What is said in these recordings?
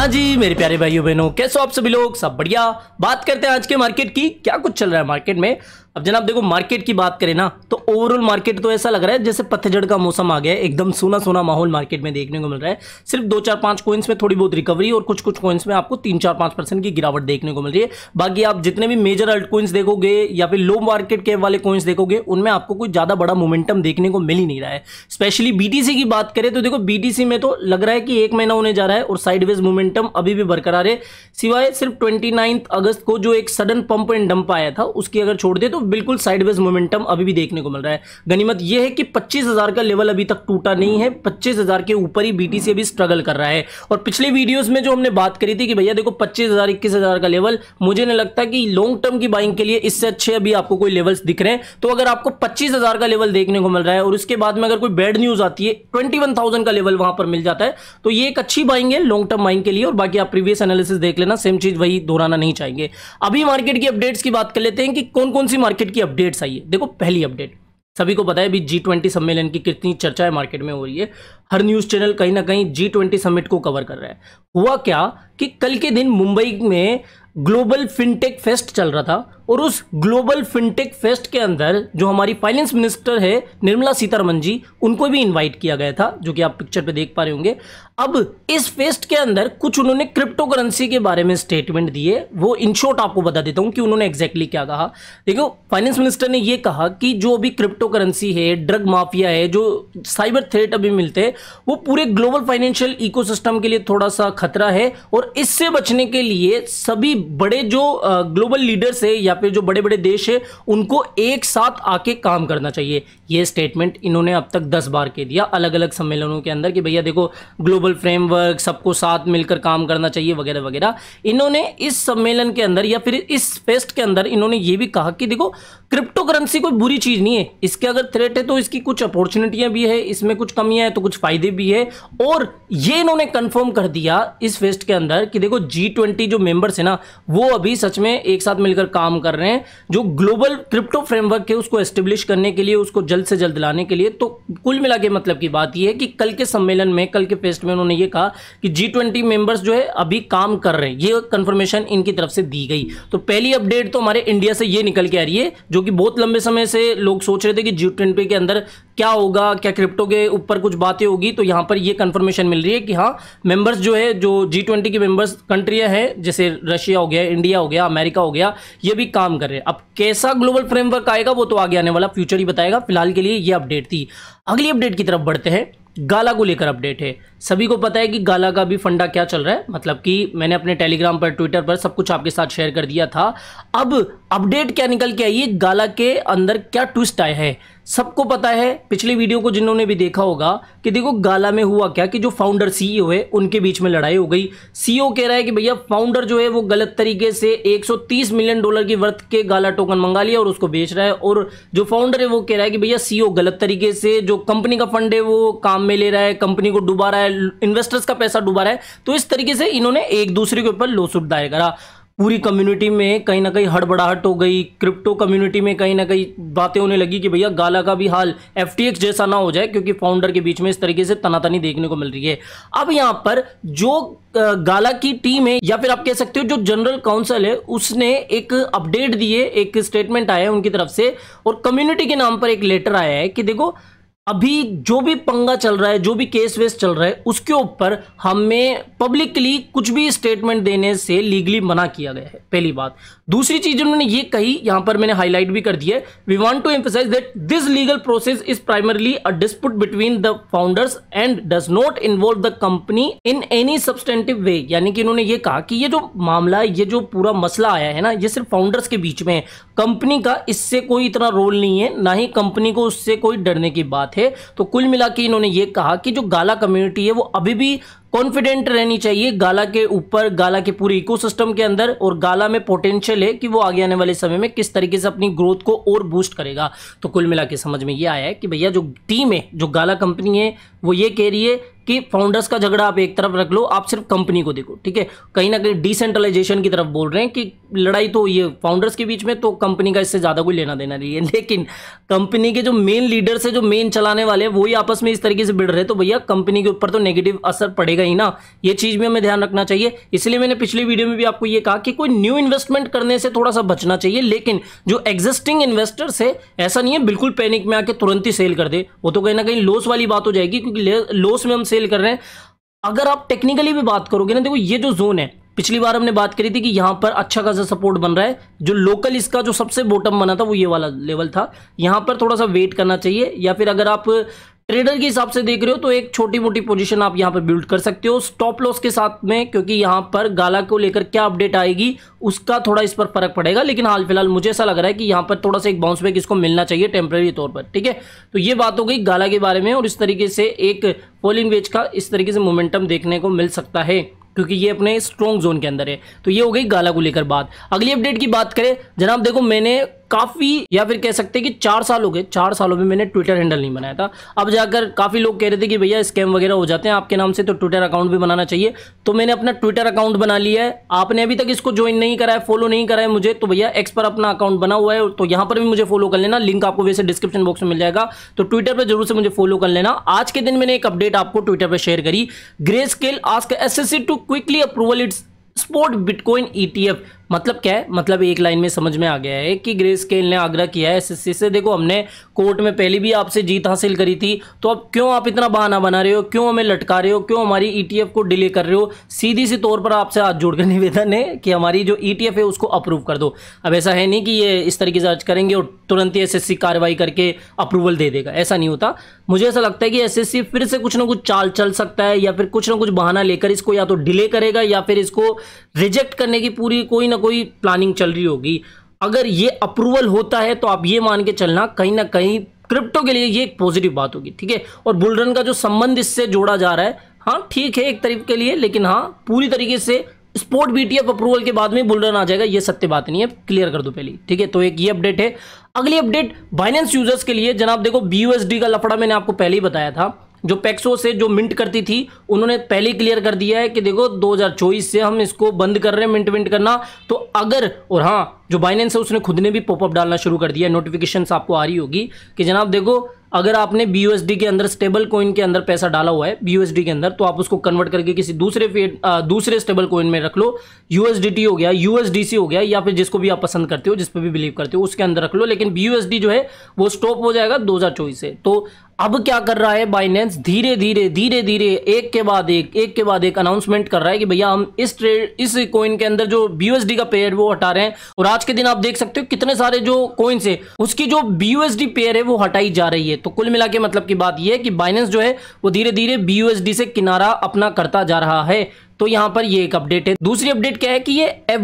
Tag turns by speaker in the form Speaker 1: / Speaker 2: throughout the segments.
Speaker 1: हाँ जी मेरे प्यारे भाइयों बहनों कैसे हो आप सभी लोग सब बढ़िया बात करते हैं आज के मार्केट की क्या कुछ चल रहा है मार्केट में अब जनाब देखो मार्केट की बात करें ना तो ओवरऑल मार्केट तो ऐसा लग रहा है जैसे पत्थरजड़ का मौसम आ गया है एकदम सोना सोना माहौल मार्केट में देखने को मिल रहा है सिर्फ दो चार पांच कोइंस में थोड़ी बहुत रिकवरी और कुछ कुछ कोइंस में आपको तीन चार पांच परसेंट की गिरावट देखने को मिल रही है बाकी आप जितने भी मेजर अल्ट कोइंस देखोगे या फिर लो मार्केट के वाले कोइंस देखोगे उनमें आपको कोई ज़्यादा बड़ा मोमेंटम देखने को मिल ही नहीं रहा है स्पेशली बीटीसी की बात करें तो देखो बीटीसी में तो लग रहा है कि एक महीना होने जा रहा है और साइडवेज मोमेंटम अभी भी बरकरार है सिवाय सिर्फ ट्वेंटी अगस्त को जो एक सडन पंप एंड डंप आया था उसकी अगर छोड़ दे तो दोस्तों बिल्कुल साइडवेज मोमेंटम अभी भी देखने को मिल रहा है गनीमत यह है कि पच्चीस हजार का लेवल अभी तक टूटा नहीं है पच्चीस हजार के ऊपर ही बीटीसी अभी स्ट्रगल कर रहा है और पिछले वीडियोस में जो हमने बात करी थी कि भैया देखो पच्चीस हजार इक्कीस हजार का लेवल मुझे नहीं लगता कि लॉन्ग टर्म की बाइंग के लिए इससे अच्छे अभी आपको कोई लेवल्स दिख रहे हैं तो अगर आपको पच्चीस का लेवल देखने को मिल रहा है और उसके बाद में अगर कोई बैड न्यूज आती है ट्वेंटी का लेवल वहां पर मिल जाता है तो ये एक अच्छी बाइंग है लॉन्ग टर्म बाइंग के लिए और बाकी आप प्रीवियस एनालिसिस देख लेना सेम चीज वही दोहराना नहीं चाहेंगे अभी मार्केट की अपडेट्स की बात कर लेते हैं कि कौन कौन सी मार्केट की अपडेट्स आई है देखो पहली अपडेट सभी को पता है अभी जी ट्वेंटी सम्मेलन की कितनी चर्चाएं मार्केट में हो रही है हर न्यूज़ चैनल कहीं ना कहीं जी ट्वेंटी समिट को कवर कर रहा है हुआ क्या कि कल के दिन मुंबई में ग्लोबल फिनटेक फेस्ट चल रहा था और उस ग्लोबल फिनटेक फेस्ट के अंदर जो हमारी फाइनेंस मिनिस्टर है निर्मला सीतारमन जी उनको भी इनवाइट किया गया था जो कि आप पिक्चर पे देख पा रहे होंगे अब इस फेस्ट के अंदर कुछ उन्होंने क्रिप्टो करेंसी के बारे में स्टेटमेंट दिए वो इन शॉर्ट आपको बता देता हूँ कि उन्होंने एग्जैक्टली क्या कहा देखो फाइनेंस मिनिस्टर ने ये कहा कि जो अभी क्रिप्टो करेंसी है ड्रग माफिया है जो साइबर थ्रेट अभी मिलते हैं वो पूरे ग्लोबल फाइनेंशियल इकोसिस्टम के लिए थोड़ा सा खतरा है और इससे बचने के लिए सभी बड़े जो ग्लोबल लीडर्स है या पे जो बड़े बड़े देश हैं उनको एक साथ आके काम करना चाहिए ये स्टेटमेंट इन्होंने अब तक दस बार के दिया अलग अलग सम्मेलनों के अंदर कि भैया देखो ग्लोबल फ्रेमवर्क सबको साथ मिलकर काम करना चाहिए वगैरह वगैरह इन्होंने इस सम्मेलन के अंदर या फिर इस फेस्ट के अंदर इन्होंने ये भी कहा कि देखो क्रिप्टो करेंसी कोई बुरी चीज़ नहीं है इसके अगर थ्रेट है तो इसकी कुछ अपॉर्चुनिटियाँ भी है इसमें कुछ कमियाँ हैं तो कुछ फायदे भी है और ये इन्होंने कन्फर्म कर दिया इस फेस्ट के अंदर कि देखो जी ट्वेंटी जो मेम्बर्स हैं ना वो अभी सच में एक साथ मिलकर काम कर कर रहे हैं जो ग्लोबल क्रिप्टो फ्रेमवर्क है उसको एस्टेब्लिश करने के लिए उसको जल्द से जल्द लाने के लिए तो कुल मिला के मतलब की बात यह है कि कल के सम्मेलन में कल के फेस्ट में उन्होंने ये कहा कि जी ट्वेंटी मेंबर्स जो है अभी काम कर रहे हैं ये कंफर्मेशन इनकी तरफ से दी गई तो पहली अपडेट तो हमारे इंडिया से ये निकल के आ रही है जो कि बहुत लंबे समय से लोग सोच रहे थे कि जी ट्वेंटी के अंदर क्या होगा क्या क्रिप्टो के ऊपर कुछ बातें होगी तो यहाँ पर ये कंफर्मेशन मिल रही है कि हाँ मेंबर्स जो है जो जी ट्वेंटी की मेंबर्स कंट्रियाँ हैं जैसे रशिया हो गया इंडिया हो गया अमेरिका हो गया ये भी काम कर रहे हैं अब कैसा ग्लोबल फ्रेमवर्क आएगा वो तो आगे आने वाला फ्यूचर ही बताएगा फिलहाल के लिए ये अपडेट थी अगली अपडेट की तरफ बढ़ते हैं गाला को लेकर अपडेट है सभी को पता है कि गाला का भी फंडा क्या चल रहा है मतलब कि मैंने अपने टेलीग्राम पर ट्विटर पर सब कुछ आपके साथ शेयर कर दिया था अब अपडेट क्या निकल के आई है गाला के अंदर क्या ट्विस्ट आया है सबको पता है पिछली वीडियो को जिन्होंने भी देखा होगा कि देखो गाला में हुआ क्या कि जो फाउंडर सीईओ e है उनके बीच में लड़ाई हो गई सीईओ e कह रहा है कि भैया फाउंडर जो है वो गलत तरीके से 130 मिलियन डॉलर की वर्थ के गाला टोकन मंगा लिया और उसको बेच रहा है और जो फाउंडर है वो कह रहा है कि भैया सीईओ e गलत तरीके से जो कंपनी का फंड है वो काम काम में ले रहा है कंपनी को डुबा रहा है इन्वेस्टर्स का पैसा डुबा रहा है तो इस तरीके से इन्होंने एक दूसरे के ऊपर लोसूट दायर करा पूरी कम्युनिटी में कहीं ना कहीं हड़बड़ाहट हो गई क्रिप्टो कम्युनिटी में कहीं ना कहीं बातें होने लगी कि भैया गाला का भी हाल एफ जैसा ना हो जाए क्योंकि फाउंडर के बीच में इस तरीके से तनातनी देखने को मिल रही है अब यहाँ पर जो गाला की टीम है या फिर आप कह सकते हो जो जनरल काउंसिल है उसने एक अपडेट दिए एक स्टेटमेंट आया है उनकी तरफ से और कम्युनिटी के नाम पर एक लेटर आया है कि देखो अभी जो भी पंगा चल रहा है जो भी केस वेस चल रहा है उसके ऊपर हमें पब्लिकली कुछ भी स्टेटमेंट देने से लीगली मना किया गया है पहली बात दूसरी चीज उन्होंने ये कही यहां पर मैंने हाईलाइट भी कर दिया है we want to emphasise that this legal process is primarily a dispute between the founders and does not involve the company in any substantive way यानी कि उन्होंने ये कहा कि ये जो मामला ये जो पूरा मसला आया है ना ये सिर्फ फाउंडर्स के बीच में है कंपनी का इससे कोई इतना रोल नहीं है ना ही कंपनी को उससे कोई डरने की बात है थे तो कुल मिला के इन्होंने ये कहा कि जो गाला कम्युनिटी है वो अभी भी कॉन्फिडेंट रहनी चाहिए गाला के ऊपर गाला के पूरे इकोसिस्टम के अंदर और गाला में पोटेंशियल है कि वो आगे आने वाले समय में किस तरीके से अपनी ग्रोथ को और बूस्ट करेगा तो कुल मिला समझ में ये आया है कि भैया जो टीम है जो गाला कंपनी है वो ये कह रही है कि फाउंडर्स का झगड़ा आप एक तरफ रख लो आप सिर्फ कंपनी को देखो ठीक है कहीं ना कहीं डिसेंट्रलाइजेशन की तरफ बोल रहे हैं कि लड़ाई तो ये फाउंडर्स के बीच में तो कंपनी का इससे ज़्यादा कोई लेना देना नहीं है लेकिन कंपनी के जो मेन लीडर्स है जो मेन चलाने वाले हैं वही आपस में इस तरीके से बिड़ रहे तो भैया कंपनी के ऊपर तो नेगेटिव असर पड़ेगा ही ना ये चीज़ भी हमें ध्यान रखना चाहिए इसलिए मैंने पिछली वीडियो में भी आपको ये कहा कि कोई न्यू इन्वेस्टमेंट करने से थोड़ा सा बचना चाहिए लेकिन जो एग्जिस्टिंग इन्वेस्टर्स है ऐसा नहीं है बिल्कुल पैनिक में आके तुरंत ही सेल कर दे वो तो कहीं ना कहीं लॉस वाली बात हो जाएगी क्योंकि लॉस में हम सेल कर रहे हैं अगर आप टेक्निकली भी बात करोगे ना देखो ये जो जोन है पिछली बार हमने बात करी थी कि यहाँ पर अच्छा खासा सपोर्ट बन रहा है जो लोकल इसका जो सबसे बॉटम बना था वो ये वाला लेवल था यहाँ पर थोड़ा सा वेट करना चाहिए या फिर अगर आप ट्रेडर के हिसाब से देख रहे हो तो एक छोटी मोटी पोजीशन आप यहाँ पर बिल्ड कर सकते हो स्टॉप लॉस के साथ में क्योंकि यहां पर गाला को लेकर क्या अपडेट आएगी उसका थोड़ा इस पर फर्क पड़ेगा लेकिन हाल फिलहाल मुझे ऐसा लग रहा है कि यहाँ पर थोड़ा सा एक बाउंस बैक इसको मिलना चाहिए टेम्प्रेरी तौर पर ठीक है तो ये बात हो गई गाला के बारे में और इस तरीके से एक पोलिंग वेज का इस तरीके से मोमेंटम देखने को मिल सकता है क्योंकि ये अपने स्ट्रॉन्ग जोन के अंदर है तो ये हो गई गाला को लेकर बात अगली अपडेट की बात करें जनाब देखो मैंने काफ़ी या फिर कह सकते हैं कि चार साल हो गए चार सालों में मैंने ट्विटर हैंडल नहीं बनाया था अब जाकर काफ़ी लोग कह रहे थे कि भैया स्कैम वगैरह हो जाते हैं आपके नाम से तो ट्विटर अकाउंट भी बनाना चाहिए तो मैंने अपना ट्विटर अकाउंट बना लिया है आपने अभी तक इसको ज्वाइन नहीं करा है फॉलो नहीं करा है मुझे तो भैया एक्स पर अपना अकाउंट बना हुआ है तो यहाँ पर भी मुझे फॉलो कर लेना लिंक आपको वैसे डिस्क्रिप्शन बॉक्स में मिल जाएगा तो ट्विटर पर जरूर से मुझे फॉलो कर लेना आज के दिन मैंने एक अपडेट आपको ट्विटर पर शेयर करी Grayscale ask S to quickly approval its spot bitcoin ETF मतलब क्या है मतलब एक लाइन में समझ में आ गया है कि ग्रे स्केल ने आग्रह किया है एसएससी से देखो हमने कोर्ट में पहले भी आपसे जीत हासिल करी थी तो अब क्यों आप इतना बहाना बना रहे हो क्यों हमें लटका रहे हो क्यों हमारी ईटीएफ e को डिले कर रहे हो सीधी सी तौर पर आपसे हाथ जोड़कर निवेदन है कि हमारी जो ई e है उसको अप्रूव कर दो अब ऐसा है नहीं कि ये इस तरीके से आज करेंगे और तुरंत ही एस कार्रवाई करके अप्रूवल दे देगा ऐसा नहीं होता मुझे ऐसा लगता है कि एस फिर से कुछ ना कुछ चाल चल सकता है या फिर कुछ ना कुछ बहाना लेकर इसको या तो डिले करेगा या फिर इसको रिजेक्ट करने की पूरी कोई ना ना कोई प्लानिंग चल रही होगी अगर ये अप्रूवल होता है तो आप ये मान के चलना कहीं ना कहीं क्रिप्टो के लिए ये एक पॉजिटिव बात होगी ठीक है और बुलरन का जो संबंध इससे जोड़ा जा रहा है हाँ ठीक है एक तरीके के लिए लेकिन हाँ पूरी तरीके से स्पोर्ट बीटीएफ अप्रूवल के बाद में बुलरन आ जाएगा ये सत्य बात नहीं है क्लियर कर दो पहले ठीक है तो एक ये अपडेट है अगली अपडेट बाइनेंस यूजर्स के लिए जनाब देखो बीयूएसडी का लफड़ा मैंने आपको पहले ही बताया था जो पैक्सो से जो मिंट करती थी उन्होंने पहले क्लियर कर दिया है कि देखो 2024 से हम इसको बंद कर रहे हैं मिंट विंट करना तो अगर और हाँ जो बाइनेंस है उसने खुद ने भी पॉपअप डालना शुरू कर दिया है नोटिफिकेशन आपको आ रही होगी कि जनाब देखो अगर आपने बी के अंदर स्टेबल कोइन के अंदर पैसा डाला हुआ है बी के अंदर तो आप उसको कन्वर्ट करके किसी दूसरे फेड दूसरे स्टेबल कोइन में रख लो यूएसडीटी हो गया यूएसडीसी हो गया या फिर जिसको भी आप पसंद करते हो जिस पर भी बिलीव करते हो उसके अंदर रख लो लेकिन बी जो है वो स्टॉप हो जाएगा दो से तो अब क्या कर रहा है बाइनेंस धीरे धीरे धीरे धीरे एक के बाद एक एक के बाद एक अनाउंसमेंट कर रहा है कि भैया हम इस ट्रेड इस कॉइन के अंदर जो बीयूएसडी का पेयर वो हटा रहे हैं और आज के दिन आप देख सकते हो कितने सारे जो कॉइन्स है उसकी जो बीयूएसडी पेयर है वो हटाई जा रही है तो कुल मिला के मतलब की बात यह है कि बाइनेंस जो है वो धीरे धीरे बीयूएसडी से किनारा अपना करता जा रहा है तो यहाँ पर ये एक अपडेट है दूसरी अपडेट क्या है कि ये एफ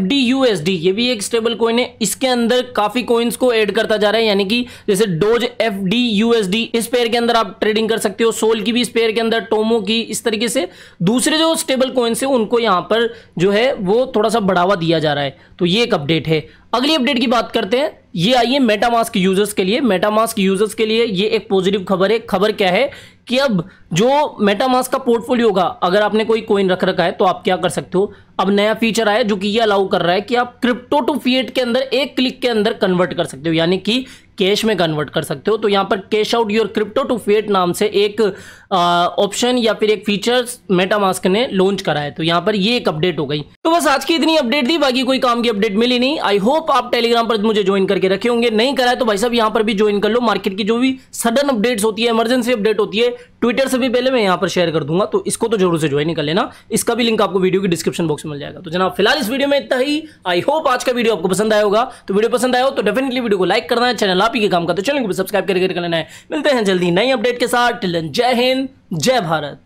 Speaker 1: ये भी एक स्टेबल कॉइन है इसके अंदर काफी कॉइन्स को एड करता जा रहा है यानी कि जैसे डोज एफ इस पेयर के अंदर आप ट्रेडिंग कर सकते हो सोल की भी इस पेयर के अंदर टोमो की इस तरीके से दूसरे जो स्टेबल कॉइन्स है उनको यहाँ पर जो है वो थोड़ा सा बढ़ावा दिया जा रहा है तो ये एक अपडेट है अगली अपडेट की बात करते हैं ये आई है मेटामास्क यूजर्स के लिए मेटामास्क यूजर्स के लिए ये एक पॉजिटिव खबर है खबर क्या है कि अब जो मेटामास्क का पोर्टफोलियो होगा अगर आपने कोई कोइन रख रखा है तो आप क्या कर सकते हो अब नया फीचर आया जो कि ये अलाउ कर रहा है कि आप क्रिप्टो टू फीएट के अंदर एक क्लिक के अंदर कन्वर्ट कर सकते हो यानी कि कैश में कन्वर्ट कर सकते हो तो यहाँ पर cash out your crypto to fiat नाम से एक ऑप्शन या फिर एक फीचर मेटामास्क ने लॉन्च करा है तो यहाँ पर ये एक अपडेट हो गई तो बस आज की इतनी अपडेट दी बाकी कोई काम की अपडेट मिली नहीं आई होप आप टेलीग्राम पर मुझे ज्वाइन करके रखे होंगे नहीं करा है तो भाई साहब यहाँ पर भी ज्वाइन कर लो मार्केट की जो भी सडन अपडेट्स होती है इमरजेंसी अपडेट होती है ट्विटर से भी पहले मैं यहाँ पर शेयर कर दूंगा तो इसको तो जरूर से ज्वाइन कर लेना इसका भी लिंक आपको वीडियो की डिस्क्रिप्शन बॉक्स से मिल जाएगा तो जनाब फिलहाल इस वीडियो में इतना ही आई होप आज का वीडियो आपको पसंद आया होगा तो वीडियो पसंद आया हो तो डेफिनेटली वीडियो को लाइक करना है चैनल आप ही के काम का तो चैनल को सब्सक्राइब करके कर लेना है मिलते हैं जल्दी नई अपडेट के साथ टिलन जय हिंद जय भारत